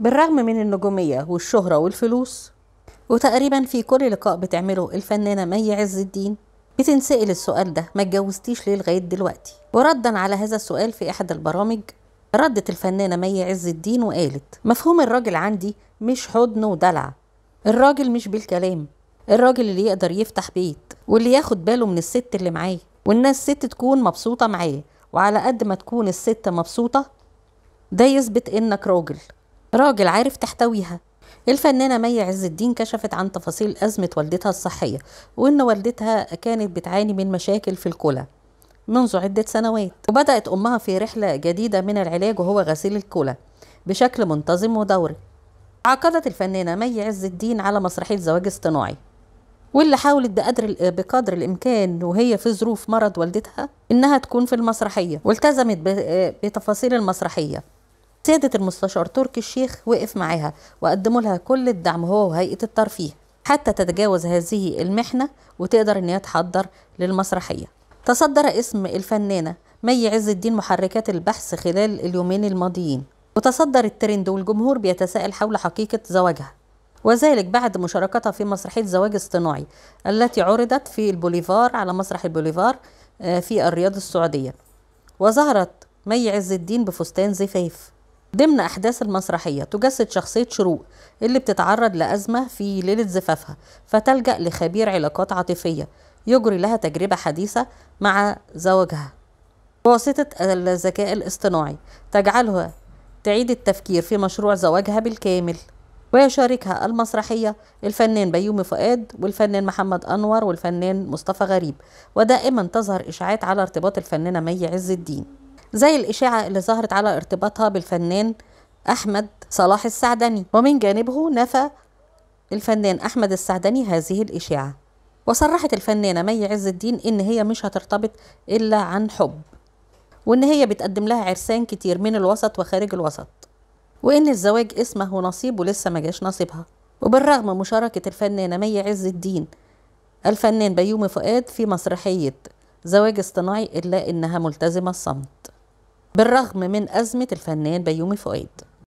بالرغم من النجومية والشهرة والفلوس وتقريبا في كل لقاء بتعمله الفنانة مي عز الدين بتنسأل السؤال ده ما اتجوزتيش ليه لغاية دلوقتي وردا على هذا السؤال في احد البرامج ردت الفنانة مي عز الدين وقالت مفهوم الراجل عندي مش حضن ودلع الراجل مش بالكلام الراجل اللي يقدر يفتح بيت واللي ياخد باله من الست اللي معاه والناس الست تكون مبسوطة معاه وعلى قد ما تكون الست مبسوطة ده يثبت انك راجل راجل عارف تحتويها الفنانة مي عز الدين كشفت عن تفاصيل أزمة والدتها الصحية وإن والدتها كانت بتعاني من مشاكل في الكلى منذ عدة سنوات وبدأت أمها في رحلة جديدة من العلاج وهو غسيل الكلى بشكل منتظم ودوري عقدت الفنانة مي عز الدين على مسرحية زواج اصطناعي واللي حاولت بقدر بقدر الامكان وهي في ظروف مرض والدتها انها تكون في المسرحيه والتزمت بتفاصيل المسرحيه سيادة المستشار تركي الشيخ وقف معاها وقدموا لها كل الدعم هو وهيئة الترفيه حتى تتجاوز هذه المحنة وتقدر إن هي تحضر للمسرحية تصدر اسم الفنانة مي عز الدين محركات البحث خلال اليومين الماضيين وتصدر الترند والجمهور بيتساءل حول حقيقة زواجها وذلك بعد مشاركتها في مسرحية زواج اصطناعي التي عرضت في البوليفار على مسرح البوليفار آه، في الرياض السعودية وظهرت مي عز الدين بفستان زفاف ضمن أحداث المسرحية تجسد شخصية شروق اللي بتتعرض لأزمة في ليلة زفافها فتلجأ لخبير علاقات عاطفية يجري لها تجربة حديثة مع زوجها بواسطة الذكاء الاصطناعي تجعلها تعيد التفكير في مشروع زواجها بالكامل ويشاركها المسرحية الفنان بيومي فؤاد والفنان محمد أنور والفنان مصطفى غريب ودائما تظهر إشاعات على ارتباط الفنانة مي عز الدين زي الإشاعة اللي ظهرت على ارتباطها بالفنان أحمد صلاح السعدني ومن جانبه نفى الفنان أحمد السعدني هذه الإشاعة وصرحت الفنانة مي عز الدين إن هي مش هترتبط إلا عن حب وإن هي بتقدم لها عرسان كتير من الوسط وخارج الوسط وإن الزواج اسمه ونصيبه لسه ما جاش نصيبها وبالرغم مشاركة الفنانة مي عز الدين الفنان بيومي فؤاد في مسرحية زواج اصطناعي إلا إنها ملتزمة الصمت بالرغم من أزمة الفنان بيومي فؤاد